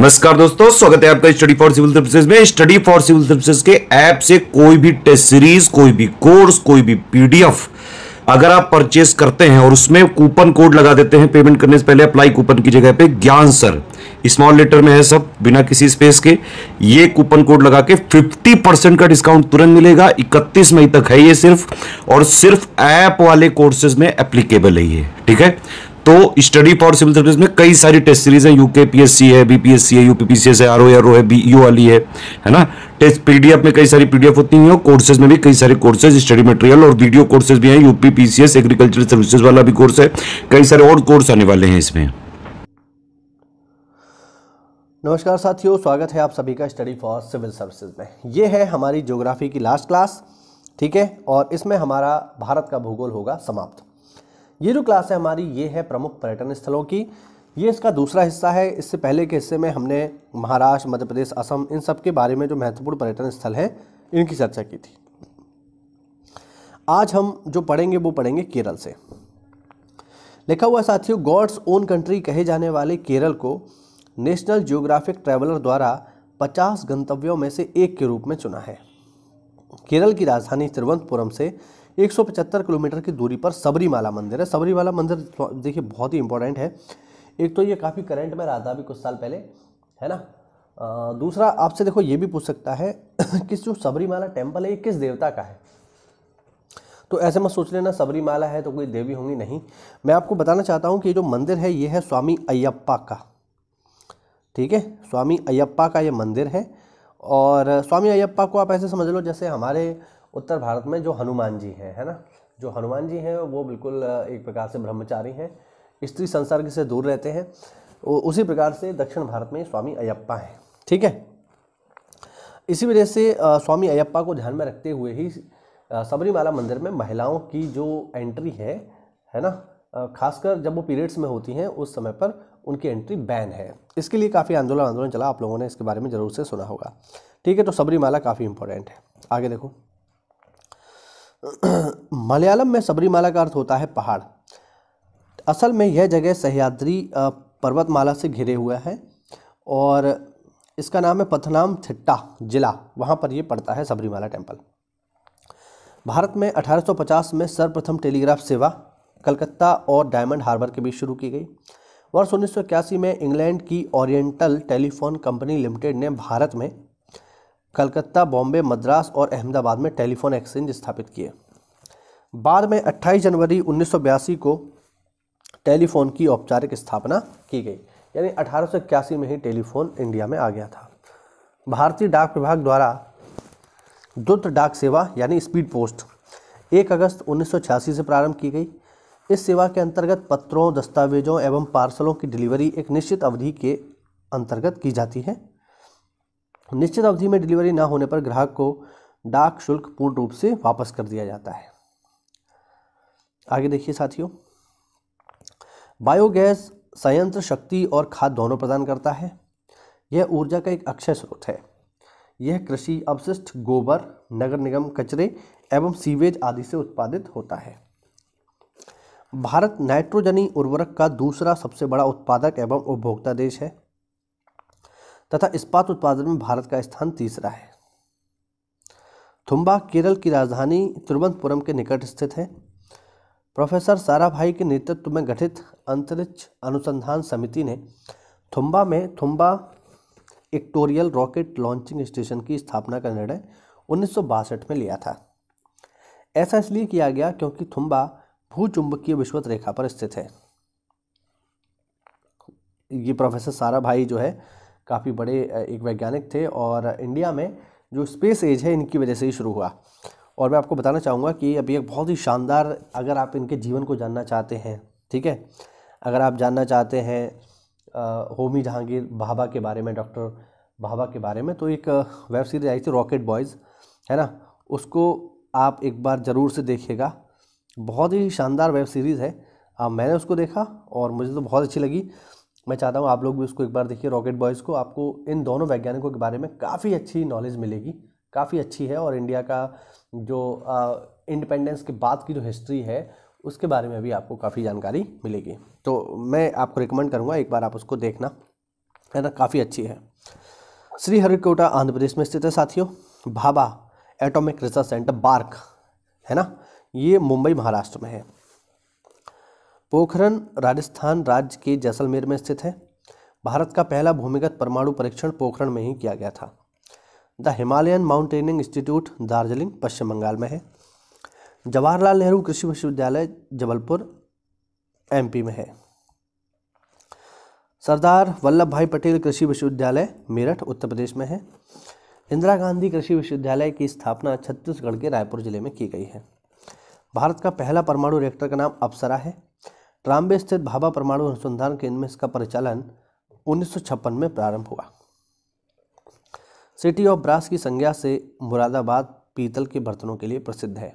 नमस्कार दोस्तों स्वागत है आपका स्टडी फॉर सिविल सर्विसेज में स्टडी फॉर सिविल सर्विसेज के ऐप से कोई भी टेस्ट सीरीज कोई भी कोर्स कोई भी पीडीएफ अगर आप परचेस करते हैं और उसमें कूपन कोड लगा देते हैं पेमेंट करने से पहले अप्लाई कूपन की जगह पे ज्ञान सर स्मॉल लेटर में है सब बिना किसी स्पेस के ये कूपन कोड लगा के 50 परसेंट का डिस्काउंट तुरंत मिलेगा 31 मई तक है ये सिर्फ और सिर्फ ऐप वाले कोर्सेज में एप्लीकेबल है ये ठीक है तो स्टडी फॉर सिविल सर्विस में कई सारी टेस्ट सीरीज है यूके पीएससी है बीपीएससी है यूपीपीसीएस है आर ओ आर ओ है बी यू वाली है है ना टेस्ट पीडीएफ में कई सारी पीडीएफ होती है और कोर्सेज में भी कई सारे कोर्सेज स्टडी मटेरियल और वीडियो कोर्सेज भी हैं यूपी एग्रीकल्चर सर्विसेज वाला भी कोर्स है कई सारे और कोर्स आने वाले हैं इसमें नमस्कार साथियों स्वागत है आप सभी का स्टडी फॉर सिविल सर्विसेज में ये है हमारी ज्योग्राफी की लास्ट क्लास ठीक है और इसमें हमारा भारत का भूगोल होगा समाप्त ये जो क्लास है हमारी ये है प्रमुख पर्यटन स्थलों की ये इसका दूसरा हिस्सा है इससे पहले के हिस्से में हमने महाराष्ट्र मध्य प्रदेश असम इन सब के बारे में जो महत्वपूर्ण पर्यटन स्थल हैं इनकी चर्चा की थी आज हम जो पढ़ेंगे वो पढ़ेंगे केरल से लिखा हुआ साथियों गॉड्स ओन कंट्री कहे जाने वाले केरल को नेशनल जियोग्राफिक ट्रैवलर द्वारा 50 गंतव्यों में से एक के रूप में चुना है केरल की राजधानी तिरुवनंतपुरम से 175 किलोमीटर की दूरी पर सबरीमाला मंदिर है सबरीमाला मंदिर तो देखिए बहुत ही इंपॉर्टेंट है एक तो ये काफ़ी करंट में रहा था अभी कुछ साल पहले है ना आ, दूसरा आपसे देखो ये भी पूछ सकता है कि जो सबरीमाला टेम्पल है ये किस देवता का है तो ऐसे मत सोच लेना सबरीमाला है तो कोई देवी होंगी नहीं मैं आपको बताना चाहता हूँ कि जो मंदिर है ये है स्वामी अयप्पा का ठीक है स्वामी अयप्पा का ये मंदिर है और स्वामी अयप्पा को आप ऐसे समझ लो जैसे हमारे उत्तर भारत में जो हनुमान जी हैं है ना जो हनुमान जी हैं वो बिल्कुल एक प्रकार से ब्रह्मचारी हैं स्त्री संसर्ग से दूर रहते हैं उसी प्रकार से दक्षिण भारत में स्वामी अयप्पा हैं ठीक है इसी वजह से स्वामी अयप्पा को ध्यान में रखते हुए ही सबरीमाला मंदिर में महिलाओं की जो एंट्री है है ना खासकर जब वो पीरियड्स में होती हैं उस समय पर उनकी एंट्री बैन है इसके लिए काफ़ी आंदोलन आंदोलन चला आप लोगों ने इसके बारे में ज़रूर से सुना होगा ठीक है तो सबरीमाला काफ़ी इंपॉर्टेंट है आगे देखो मलयालम में सबरीमाला का अर्थ होता है पहाड़ असल में यह जगह सह्याद्री पर्वतमाला से घिरे हुआ है और इसका नाम है पथनाम थिट्टा जिला वहाँ पर यह पड़ता है सबरीमाला टेम्पल भारत में 1850 में सर्वप्रथम टेलीग्राफ सेवा कलकत्ता और डायमंड हार्बर के बीच शुरू की गई वर्ष उन्नीस में इंग्लैंड की ओरिएंटल टेलीफोन कंपनी लिमिटेड ने भारत में कलकत्ता बॉम्बे मद्रास और अहमदाबाद में टेलीफोन एक्सचेंज स्थापित किए बाद में 28 जनवरी 1982 को टेलीफोन की औपचारिक स्थापना की गई यानी अठारह में ही टेलीफोन इंडिया में आ गया था भारतीय डाक विभाग द्वारा द्रुत डाक सेवा यानी स्पीड पोस्ट 1 अगस्त 1986 से प्रारंभ की गई इस सेवा के अंतर्गत पत्रों दस्तावेजों एवं पार्सलों की डिलीवरी एक निश्चित अवधि के अंतर्गत की जाती है निश्चित अवधि में डिलीवरी ना होने पर ग्राहक को डाक शुल्क पूर्ण रूप से वापस कर दिया जाता है आगे देखिए साथियों बायोगैस संयंत्र शक्ति और खाद दोनों प्रदान करता है यह ऊर्जा का एक अक्षय स्रोत है यह कृषि अवशिष्ट गोबर नगर निगम कचरे एवं सीवेज आदि से उत्पादित होता है भारत नाइट्रोजनी उर्वरक का दूसरा सबसे बड़ा उत्पादक एवं उपभोक्ता देश है तथा इस्पात उत्पादन में भारत का स्थान तीसरा है थुम्बा केरल की राजधानी तिरुवनंतपुरम के निकट स्थित है प्रोफेसर साराभाई के नेतृत्व में गठित अंतरिक्ष अनुसंधान समिति ने थुम्बा में Thumba equatorial rocket launching station की स्थापना का निर्णय उन्नीस में लिया था ऐसा इसलिए किया गया क्योंकि थुम्बा भूचुंबकीय विश्वत रेखा पर स्थित है ये प्रोफेसर साराभाई जो है काफ़ी बड़े एक वैज्ञानिक थे और इंडिया में जो स्पेस एज है इनकी वजह से ही शुरू हुआ और मैं आपको बताना चाहूँगा कि अभी एक बहुत ही शानदार अगर आप इनके जीवन को जानना चाहते हैं ठीक है अगर आप जानना चाहते हैं होमी जहांगीर भाभा के बारे में डॉक्टर भाभा के बारे में तो एक वेब सीरीज आई थी रॉकेट बॉयज़ है ना उसको आप एक बार ज़रूर से देखिएगा बहुत ही शानदार वेब सीरीज़ है आ, मैंने उसको देखा और मुझे तो बहुत अच्छी लगी मैं चाहता हूँ आप लोग भी उसको एक बार देखिए रॉकेट बॉयज़ को आपको इन दोनों वैज्ञानिकों के बारे में काफ़ी अच्छी नॉलेज मिलेगी काफ़ी अच्छी है और इंडिया का जो इंडिपेंडेंस के बाद की जो हिस्ट्री है उसके बारे में भी आपको काफ़ी जानकारी मिलेगी तो मैं आपको रिकमेंड करूँगा एक बार आप उसको देखना है ना काफ़ी अच्छी है श्री हरिकोटा आंध्र प्रदेश में स्थित है साथियों Bhabha atomic research centre BARC है ना ये मुंबई महाराष्ट्र में है पोखरण राजस्थान राज्य के जैसलमेर में स्थित है भारत का पहला भूमिगत परमाणु परीक्षण पोखरण में ही किया गया था the Himalayan mountaineering institute Darjeeling Paschim Bangal में है जवाहरलाल नेहरू कृषि विश्वविद्यालय जबलपुर एमपी में है सरदार वल्लभ भाई पटेल कृषि विश्वविद्यालय मेरठ उत्तर प्रदेश में है इंदिरा गांधी कृषि विश्वविद्यालय की स्थापना छत्तीसगढ़ के रायपुर जिले में की गई है भारत का पहला परमाणु रिएक्टर का नाम अप्सरा है ट्राम्बे स्थित भाभा परमाणु अनुसंधान केंद्र में इसका परिचालन उन्नीस में प्रारंभ हुआ सिटी ऑफ ब्रास की संज्ञा से मुरादाबाद पीतल के बर्तनों के लिए प्रसिद्ध है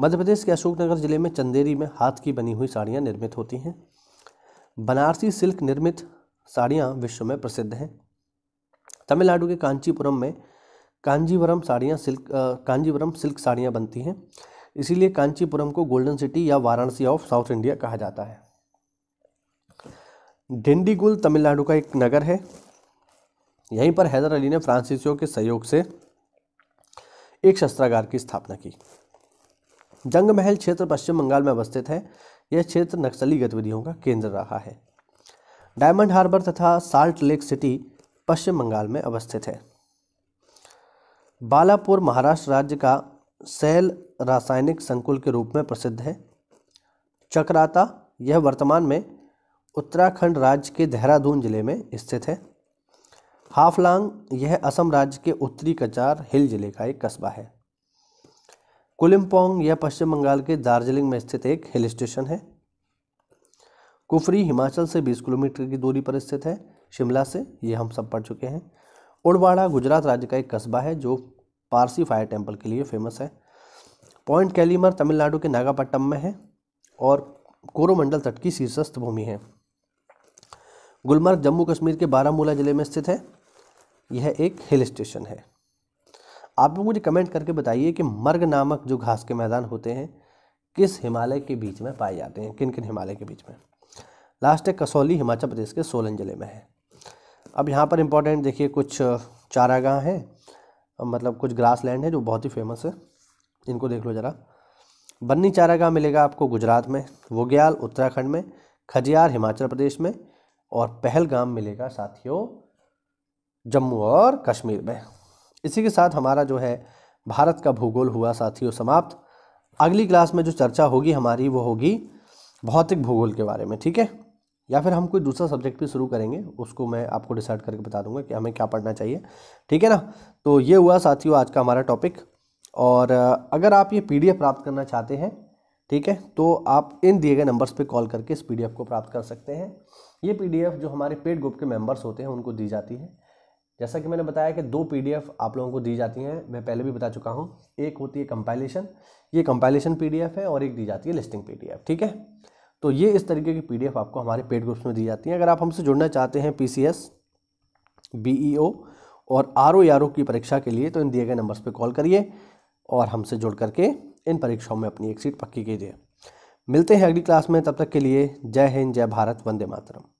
मध्य प्रदेश के अशोकनगर जिले में चंदेरी में हाथ की बनी हुई साड़ियाँ निर्मित होती हैं बनारसी सिल्क निर्मित साड़ियाँ विश्व में प्रसिद्ध हैं तमिलनाडु के कांचीपुरम में कांजीवरम साड़ियाँ सिल्क कांजीवरम सिल्क साड़ियाँ बनती हैं इसीलिए कांचीपुरम को गोल्डन सिटी या वाराणसी ऑफ साउथ इंडिया कहा जाता है डिंडीगुल तमिलनाडु का एक नगर है यहीं पर हैदर अली ने फ्रांसीसियों के सहयोग से एक शस्त्रागार की स्थापना की जंग महल क्षेत्र पश्चिम बंगाल में अवस्थित है यह क्षेत्र नक्सली गतिविधियों का केंद्र रहा है डायमंड हार्बर तथा salt lake city Paschim Bangal में अवस्थित है बालापुर महाराष्ट्र राज्य का शैल रासायनिक संकुल के रूप में प्रसिद्ध है चक्राता यह वर्तमान में उत्तराखंड राज्य के देहरादून जिले में स्थित है हाफलांग यह असम राज्य के उत्तरी कचार हिल जिले का एक कस्बा है कुलिम्पोंग यह पश्चिम बंगाल के दार्जिलिंग में स्थित एक हिल स्टेशन है कुफरी हिमाचल से 20 किलोमीटर की दूरी पर स्थित है शिमला से ये हम सब पढ़ चुके हैं उड़वाड़ा गुजरात राज्य का एक कस्बा है जो पारसी फायर टेम्पल के लिए फेमस है पॉइंट कैलीमर तमिलनाडु के नागापट्टम में है और कोरोमंडल तट की शीर्षस्थ भूमि है गुलमर्ग जम्मू कश्मीर के बारामूला ज़िले में स्थित है यह एक हिल स्टेशन है आप भी मुझे कमेंट करके बताइए कि मर्ग नामक जो घास के मैदान होते हैं किस हिमालय के बीच में पाए जाते हैं किन किन हिमालय के बीच में लास्ट है कसौली हिमाचल प्रदेश के सोलन ज़िले में है अब यहाँ पर इम्पोर्टेंट देखिए कुछ चारागाह हैं मतलब कुछ ग्रास लैंड है जो बहुत ही फेमस है इनको देख लो ज़रा बन्नी चारागा मिलेगा आपको गुजरात में वोग्याल उत्तराखंड में खजियार हिमाचल प्रदेश में और पहलगाम मिलेगा साथियों जम्मू और कश्मीर में इसी के साथ हमारा जो है भारत का भूगोल हुआ साथियों समाप्त अगली क्लास में जो चर्चा होगी हमारी वो होगी भौतिक भूगोल के बारे में ठीक है या फिर हम कोई दूसरा सब्जेक्ट भी शुरू करेंगे उसको मैं आपको डिसाइड करके बता दूंगा कि हमें क्या पढ़ना चाहिए ठीक है ना तो ये हुआ साथियों आज का हमारा टॉपिक और अगर आप ये पीडीएफ प्राप्त करना चाहते हैं ठीक है तो आप इन दिए गए नंबर्स पे कॉल करके इस पीडीएफ को प्राप्त कर सकते हैं ये पी जो हमारे पेड ग्रुप के मेम्बर्स होते हैं उनको दी जाती है जैसा कि मैंने बताया कि दो पी आप लोगों को दी जाती हैं मैं पहले भी बता चुका हूँ एक होती है कंपाइलेशन ये कंपाइलेशन पी है और एक दी जाती है लिस्टिंग पी ठीक है तो ये इस तरीके की पीडीएफ आपको हमारे पेड ग्रुप्स में दी जाती है अगर आप हमसे जुड़ना चाहते हैं पीसीएस बीईओ और आर ओ आर की परीक्षा के लिए तो इन दिए गए नंबर्स पर कॉल करिए और हमसे जुड़ करके इन परीक्षाओं में अपनी एक सीट पक्की कीजिए मिलते हैं अगली क्लास में तब तक के लिए जय हिंद जय भारत वंदे मातरम